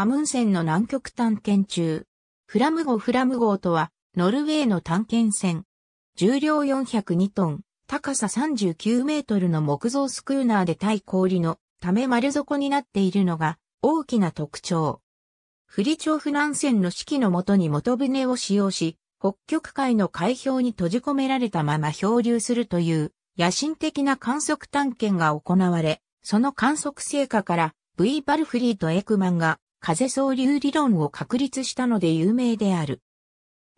アムンセンの南極探検中。フラム号フラム号とは、ノルウェーの探検船。重量402トン、高さ39メートルの木造スクーナーで対氷のため丸底になっているのが大きな特徴。フリチョフ南線の指揮のもとに元船を使用し、北極海の海氷に閉じ込められたまま漂流するという野心的な観測探検が行われ、その観測成果から V バルフリーとエクマンが風総流理論を確立したので有名である。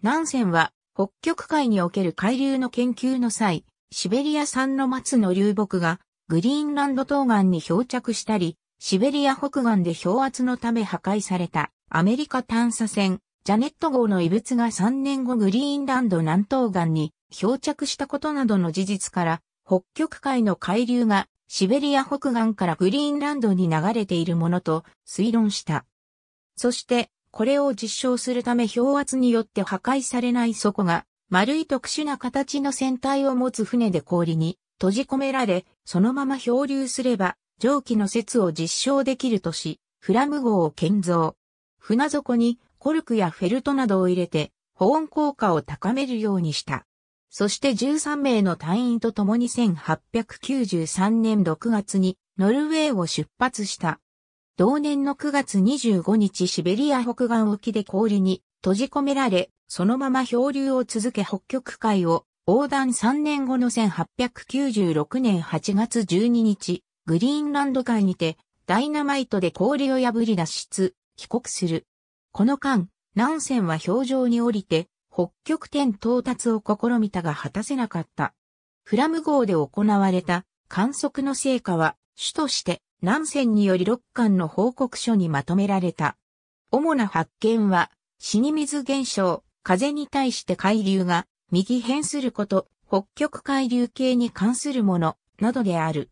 ナンセンは、北極海における海流の研究の際、シベリア産の松の流木がグリーンランド東岸に漂着したり、シベリア北岸で漂圧のため破壊されたアメリカ探査船ジャネット号の遺物が3年後グリーンランド南東岸に漂着したことなどの事実から、北極海の海流がシベリア北岸からグリーンランドに流れているものと推論した。そして、これを実証するため氷圧によって破壊されない底が、丸い特殊な形の船体を持つ船で氷に閉じ込められ、そのまま漂流すれば、蒸気の説を実証できるとし、フラム号を建造。船底にコルクやフェルトなどを入れて、保温効果を高めるようにした。そして13名の隊員と共に1893年6月にノルウェーを出発した。同年の9月25日シベリア北岸沖で氷に閉じ込められ、そのまま漂流を続け北極海を横断3年後の1896年8月12日、グリーンランド海にてダイナマイトで氷を破り脱出、帰国する。この間、ナンセンは氷上に降りて北極点到達を試みたが果たせなかった。フラム号で行われた観測の成果は主として南線により六巻の報告書にまとめられた。主な発見は、死に水現象、風に対して海流が右変すること、北極海流系に関するもの、などである。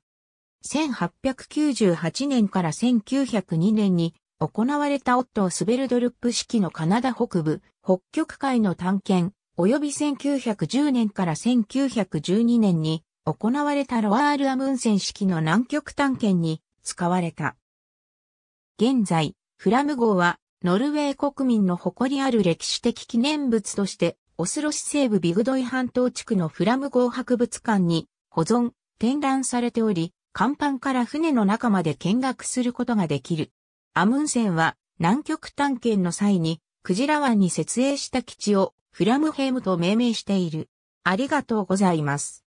1898年から1902年に行われたオットー・スベルドルップ式のカナダ北部、北極海の探検、及び1910年から1912年に行われたロワール・アムンセン式の南極探検に使われた。現在、フラム号は、ノルウェー国民の誇りある歴史的記念物として、オスロ市西部ビグドイ半島地区のフラム号博物館に保存、展覧されており、甲板から船の中まで見学することができる。アムンセンは南極探検の際にクジラ湾に設営した基地をフラムヘームと命名している。ありがとうございます。